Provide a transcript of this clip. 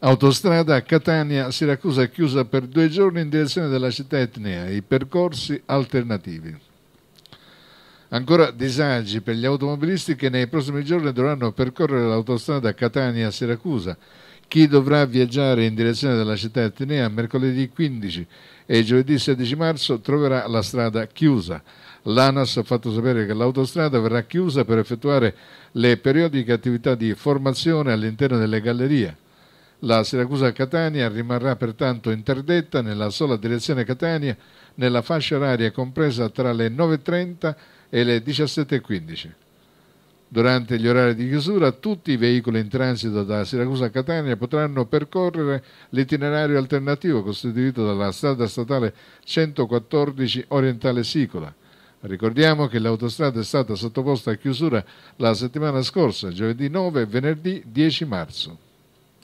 Autostrada a Catania-Siracusa è chiusa per due giorni in direzione della città etnea, i percorsi alternativi. Ancora disagi per gli automobilisti che nei prossimi giorni dovranno percorrere l'autostrada Catania-Siracusa. Chi dovrà viaggiare in direzione della città etnea mercoledì 15 e giovedì 16 marzo troverà la strada chiusa. L'ANAS ha fatto sapere che l'autostrada verrà chiusa per effettuare le periodiche attività di formazione all'interno delle gallerie. La Siracusa-Catania rimarrà pertanto interdetta nella sola direzione Catania nella fascia oraria compresa tra le 9.30 e le 17.15. Durante gli orari di chiusura tutti i veicoli in transito da Siracusa a Catania potranno percorrere l'itinerario alternativo costituito dalla strada statale 114 Orientale Sicola. Ricordiamo che l'autostrada è stata sottoposta a chiusura la settimana scorsa, giovedì 9 e venerdì 10 marzo.